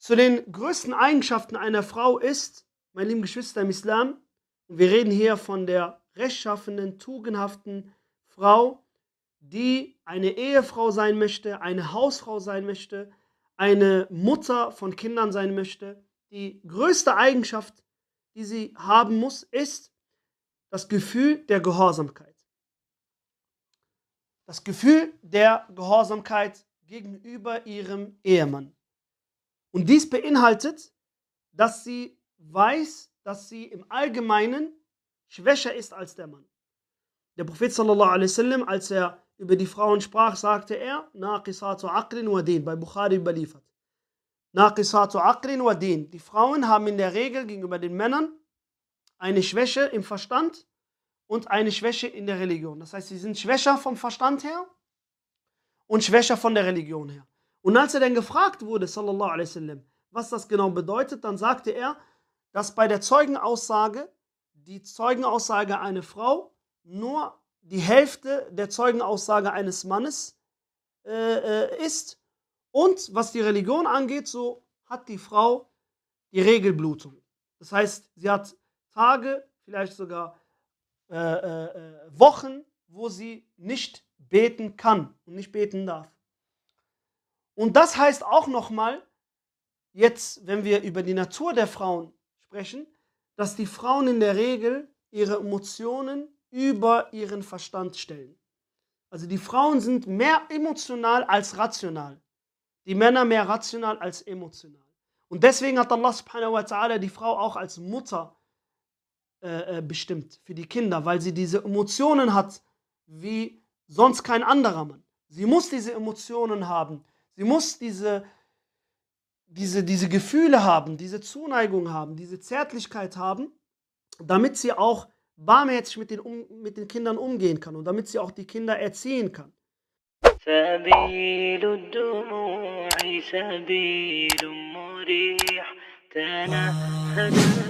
zu den größten Eigenschaften einer Frau ist, meine lieben Geschwister im Islam, und wir reden hier von der rechtschaffenden, tugendhaften Frau, die eine Ehefrau sein möchte, eine Hausfrau sein möchte, eine Mutter von Kindern sein möchte. Die größte Eigenschaft, die sie haben muss, ist das Gefühl der Gehorsamkeit. Das Gefühl der Gehorsamkeit gegenüber ihrem Ehemann. Und dies beinhaltet, dass sie weiß, dass sie im Allgemeinen schwächer ist als der Mann. Der Prophet sallallahu alaihi wasallam, als er über die Frauen sprach, sagte er, Naqisatu aqrin wa din, bei Bukhari überliefert. Naqisatu aqrin wa din. Die Frauen haben in der Regel gegenüber den Männern eine Schwäche im Verstand und eine Schwäche in der Religion. Das heißt, sie sind schwächer vom Verstand her und schwächer von der Religion her. Und als er dann gefragt wurde, sallallahu alaihi wasallam, was das genau bedeutet, dann sagte er, dass bei der Zeugenaussage die Zeugenaussage einer Frau nur die Hälfte der Zeugenaussage eines Mannes äh, äh ist. Und was die Religion angeht, so hat die Frau die Regelblutung. Das heißt, sie hat Tage, vielleicht sogar äh, äh, äh Wochen, wo sie nicht beten kann und nicht beten darf. Und das heißt auch nochmal, jetzt, wenn wir über die Natur der Frauen sprechen, dass die Frauen in der Regel ihre Emotionen über ihren Verstand stellen. Also die Frauen sind mehr emotional als rational. Die Männer mehr rational als emotional. Und deswegen hat Allah subhanahu wa ta'ala die Frau auch als Mutter äh, äh bestimmt für die Kinder, weil sie diese Emotionen hat wie sonst kein anderer Mann. Sie muss diese Emotionen haben Sie muss diese, diese, diese Gefühle haben, diese Zuneigung haben, diese Zärtlichkeit haben, damit sie auch barmherzig mit den, um, mit den Kindern umgehen kann und damit sie auch die Kinder erziehen kann. سبيل